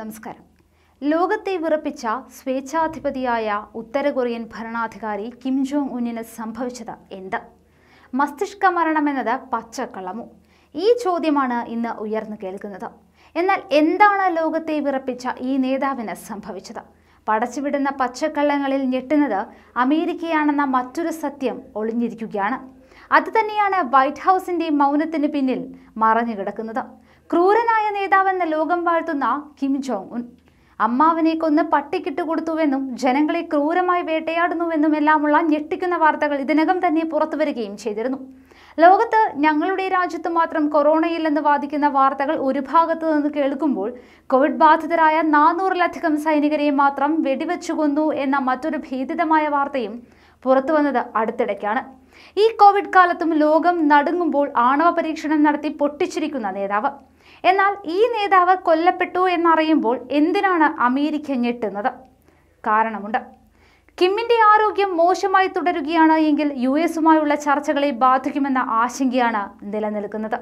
നമസ്കാരം ലോകത്തെ വിറപ്പിച്ച സ്വേച്ഛാധിപതിയായ ഉത്തര കൊറിയൻ ഭരണാധികാരി കിം ജോങ് ഉന്നിന് സംഭവിച്ചത് എന്ത് മസ്തിഷ്ക മരണമെന്നത് പച്ചക്കളമു ഈ ചോദ്യമാണ് ഇന്ന് ഉയർന്നു കേൾക്കുന്നത് എന്നാൽ എന്താണ് ലോകത്തെ വിറപ്പിച്ച ഈ നേതാവിന് സംഭവിച്ചത് പടച്ചുവിടുന്ന പച്ചക്കള്ളങ്ങളിൽ ഞെട്ടുന്നത് അമേരിക്കയാണെന്ന മറ്റൊരു സത്യം ഒളിഞ്ഞിരിക്കുകയാണ് അതുതന്നെയാണ് വൈറ്റ് ഹൗസിന്റെ മൗനത്തിന് പിന്നിൽ മറഞ്ഞു കിടക്കുന്നത് ക്രൂരനായ നേതാവെന്ന് ലോകം വാഴ്ത്തുന്ന കിം ജോങ് ഉൻ അമ്മാവനെ കൊന്ന് പട്ടിക്കിട്ട് കൊടുത്തുവെന്നും ജനങ്ങളെ ക്രൂരമായി വേട്ടയാടുന്നുവെന്നും എല്ലാമുള്ള ഞെട്ടിക്കുന്ന വാർത്തകൾ ഇതിനകം തന്നെ പുറത്തു വരികയും ചെയ്തിരുന്നു ലോകത്ത് ഞങ്ങളുടെ രാജ്യത്ത് മാത്രം കൊറോണയില്ലെന്ന് വാദിക്കുന്ന വാർത്തകൾ ഒരു ഭാഗത്തു നിന്ന് കേൾക്കുമ്പോൾ കോവിഡ് ബാധിതരായ നാനൂറിലധികം സൈനികരെ മാത്രം വെടിവെച്ചു കൊന്നു എന്ന മറ്റൊരു ഭീതിതമായ വാർത്തയും പുറത്തു വന്നത് അടുത്തിടയ്ക്കാണ് ഈ കോവിഡ് കാലത്തും ലോകം നടുങ്ങുമ്പോൾ ആണവ പരീക്ഷണം നടത്തി പൊട്ടിച്ചിരിക്കുന്ന നേതാവ് എന്നാൽ ഈ നേതാവ് കൊല്ലപ്പെട്ടു എന്നറിയുമ്പോൾ എന്തിനാണ് അമേരിക്ക ഞെട്ടുന്നത് കാരണമുണ്ട് കിമ്മിന്റെ ആരോഗ്യം മോശമായി തുടരുകയാണ് എങ്കിൽ യു എസുമായുള്ള ചർച്ചകളെ ബാധിക്കുമെന്ന ആശങ്കയാണ് നിലനിൽക്കുന്നത്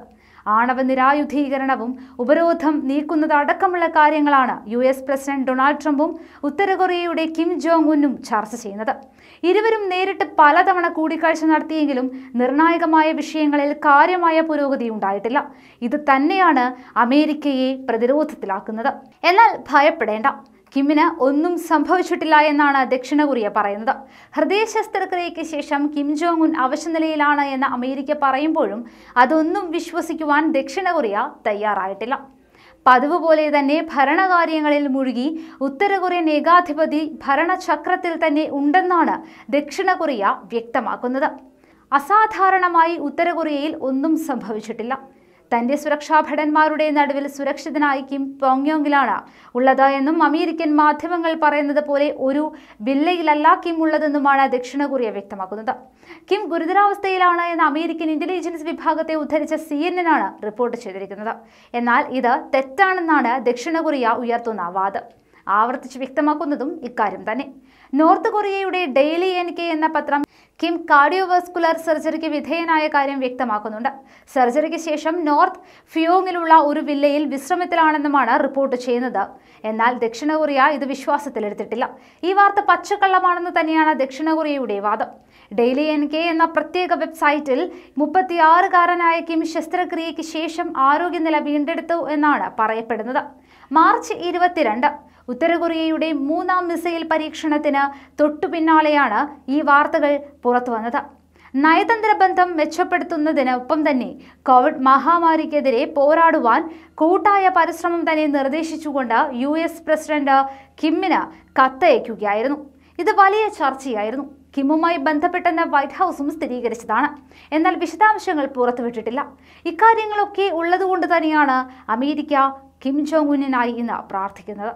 ആണവ നിരായുധീകരണവും ഉപരോധം നീക്കുന്നതടക്കമുള്ള കാര്യങ്ങളാണ് യു എസ് പ്രസിഡന്റ് ഡൊണാൾഡ് ട്രംപും ഉത്തരകൊറിയയുടെ കിം ജോങ് ഉന്നും ചർച്ച ചെയ്യുന്നത് ഇരുവരും നേരിട്ട് പലതവണ കൂടിക്കാഴ്ച നടത്തിയെങ്കിലും നിർണായകമായ വിഷയങ്ങളിൽ കാര്യമായ പുരോഗതി ഉണ്ടായിട്ടില്ല ഇത് തന്നെയാണ് അമേരിക്കയെ പ്രതിരോധത്തിലാക്കുന്നത് എന്നാൽ ഭയപ്പെടേണ്ട കിമ്മിന് ഒന്നും സംഭവിച്ചിട്ടില്ല എന്നാണ് ദക്ഷിണ കൊറിയ പറയുന്നത് ഹൃദയ ശസ്ത്രക്രിയയ്ക്ക് ശേഷം കിം ജോങ് ഉൻ അവശനിലയിലാണ് എന്ന് അമേരിക്ക പറയുമ്പോഴും അതൊന്നും വിശ്വസിക്കുവാൻ ദക്ഷിണ കൊറിയ തയ്യാറായിട്ടില്ല പതിവ് പോലെ തന്നെ ഭരണകാര്യങ്ങളിൽ മുഴുകി ഉത്തര കൊറിയൻ ഏകാധിപതി ഭരണചക്രത്തിൽ തന്നെ ഉണ്ടെന്നാണ് ദക്ഷിണ കൊറിയ വ്യക്തമാക്കുന്നത് അസാധാരണമായി ഉത്തര കൊറിയയിൽ ഒന്നും സംഭവിച്ചിട്ടില്ല തന്റെ ഭടന്മാരുടെ നടുവിൽ സുരക്ഷിതനായി കിം പോങ്യോങ്ങിലാണ് ഉള്ളത് എന്നും അമേരിക്കൻ മാധ്യമങ്ങൾ പറയുന്നത് പോലെ ഒരു വില്ലയിലല്ല കിം ഉള്ളതെന്നുമാണ് ദക്ഷിണ കൊറിയ വ്യക്തമാക്കുന്നത് കിം ഗുരുതരാവസ്ഥയിലാണ് എന്ന് അമേരിക്കൻ ഇന്റലിജൻസ് വിഭാഗത്തെ ഉദ്ധരിച്ച സി എൻ എൻ ആണ് റിപ്പോർട്ട് ചെയ്തിരിക്കുന്നത് എന്നാൽ ഇത് തെറ്റാണെന്നാണ് ദക്ഷിണ കൊറിയ ഉയർത്തുന്ന വാദം ആവർത്തിച്ച് വ്യക്തമാക്കുന്നതും ഇക്കാര്യം തന്നെ നോർത്ത് കൊറിയയുടെ ഡെയിലി എൻ കെ എന്ന പത്രം കിം കാർഡിയോവാസ്കുലർ സർജറിക്ക് വിധേയനായ കാര്യം വ്യക്തമാക്കുന്നുണ്ട് സർജറിക്ക് ശേഷം നോർത്ത് ഫിയോങ്ങിലുള്ള ഒരു വില്ലയിൽ വിശ്രമത്തിലാണെന്നുമാണ് റിപ്പോർട്ട് ചെയ്യുന്നത് എന്നാൽ ദക്ഷിണ കൊറിയ ഇത് വിശ്വാസത്തിലെടുത്തിട്ടില്ല ഈ വാർത്ത പച്ചക്കള്ളമാണെന്ന് തന്നെയാണ് ദക്ഷിണ കൊറിയയുടെ വാദം ഡെയിലി എൻ കെ എന്ന പ്രത്യേക വെബ്സൈറ്റിൽ മുപ്പത്തിയാറുകാരനായ കിം ശസ്ത്രക്രിയയ്ക്ക് ശേഷം ആരോഗ്യനില വീണ്ടെടുത്തു എന്നാണ് പറയപ്പെടുന്നത് മാർച്ച് ഇരുപത്തിരണ്ട് ഉത്തരകൊറിയയുടെ മൂന്നാം മിസൈൽ പരീക്ഷണത്തിന് തൊട്ടുപിന്നാലെയാണ് ഈ വാർത്തകൾ പുറത്തുവന്നത് നയതന്ത്ര ബന്ധം മെച്ചപ്പെടുത്തുന്നതിനൊപ്പം തന്നെ കോവിഡ് മഹാമാരിക്കെതിരെ പോരാടുവാൻ കൂട്ടായ പരിശ്രമം തന്നെ നിർദ്ദേശിച്ചുകൊണ്ട് യു എസ് പ്രസിഡന്റ് കിമ്മിന് കത്തയക്കുകയായിരുന്നു ഇത് വലിയ ചർച്ചയായിരുന്നു കിമ്മുമായി ബന്ധപ്പെട്ടെന്ന് വൈറ്റ് ഹൗസും സ്ഥിരീകരിച്ചതാണ് എന്നാൽ വിശദാംശങ്ങൾ പുറത്തുവിട്ടിട്ടില്ല ഇക്കാര്യങ്ങളൊക്കെ ഉള്ളതുകൊണ്ട് തന്നെയാണ് അമേരിക്ക കിം ജോങ് ഉന്നിനായി ഇന്ന് പ്രാർത്ഥിക്കുന്നത്